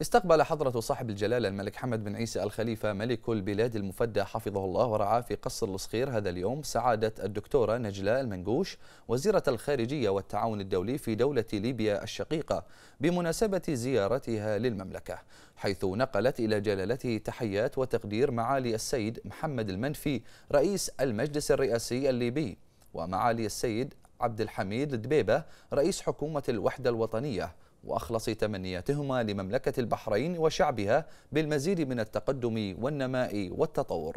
استقبل حضرة صاحب الجلالة الملك حمد بن عيسى الخليفة ملك البلاد المفدى حفظه الله ورعاه في قصر الصخير هذا اليوم سعادة الدكتورة نجلاء المنقوش وزيرة الخارجية والتعاون الدولي في دولة ليبيا الشقيقة بمناسبة زيارتها للمملكة حيث نقلت إلى جلالته تحيات وتقدير معالي السيد محمد المنفي رئيس المجلس الرئاسي الليبي ومعالي السيد عبد الحميد دبيبة رئيس حكومة الوحدة الوطنية وأخلص تمنياتهما لمملكة البحرين وشعبها بالمزيد من التقدم والنماء والتطور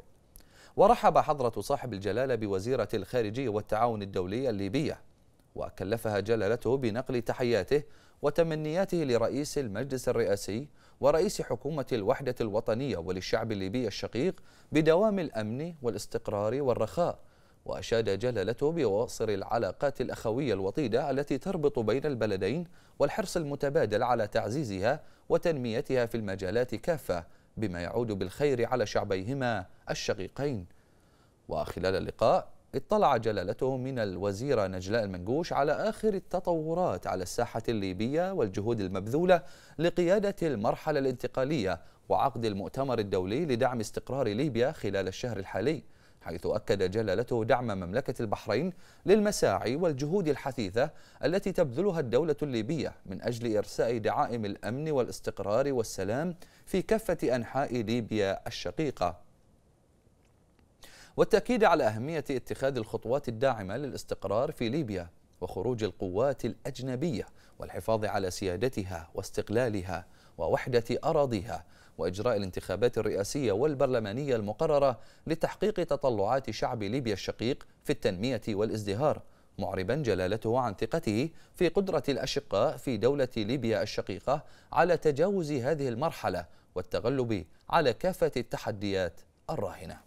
ورحب حضرة صاحب الجلالة بوزيرة الخارجية والتعاون الدولي الليبية وكلفها جلالته بنقل تحياته وتمنياته لرئيس المجلس الرئاسي ورئيس حكومة الوحدة الوطنية وللشعب الليبي الشقيق بدوام الأمن والاستقرار والرخاء وأشاد جلالته بواصر العلاقات الأخوية الوطيدة التي تربط بين البلدين والحرص المتبادل على تعزيزها وتنميتها في المجالات كافة بما يعود بالخير على شعبيهما الشقيقين وخلال اللقاء اطلع جلالته من الوزيرة نجلاء المنقوش على آخر التطورات على الساحة الليبية والجهود المبذولة لقيادة المرحلة الانتقالية وعقد المؤتمر الدولي لدعم استقرار ليبيا خلال الشهر الحالي حيث أكد جلالته دعم مملكة البحرين للمساعي والجهود الحثيثة التي تبذلها الدولة الليبية من أجل إرساء دعائم الأمن والاستقرار والسلام في كافة أنحاء ليبيا الشقيقة والتأكيد على أهمية اتخاذ الخطوات الداعمة للاستقرار في ليبيا وخروج القوات الأجنبية والحفاظ على سيادتها واستقلالها ووحدة أراضيها وإجراء الانتخابات الرئاسية والبرلمانية المقررة لتحقيق تطلعات شعب ليبيا الشقيق في التنمية والازدهار معربا جلالته عن ثقته في قدرة الأشقاء في دولة ليبيا الشقيقة على تجاوز هذه المرحلة والتغلب على كافة التحديات الراهنة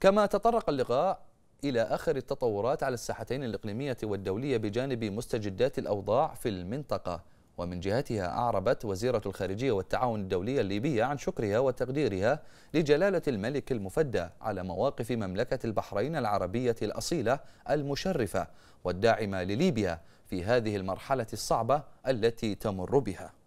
كما تطرق اللقاء إلى آخر التطورات على الساحتين الإقليمية والدولية بجانب مستجدات الأوضاع في المنطقة ومن جهتها أعربت وزيرة الخارجية والتعاون الدولي الليبية عن شكرها وتقديرها لجلالة الملك المفدى على مواقف مملكة البحرين العربية الأصيلة المشرفة والداعمة لليبيا في هذه المرحلة الصعبة التي تمر بها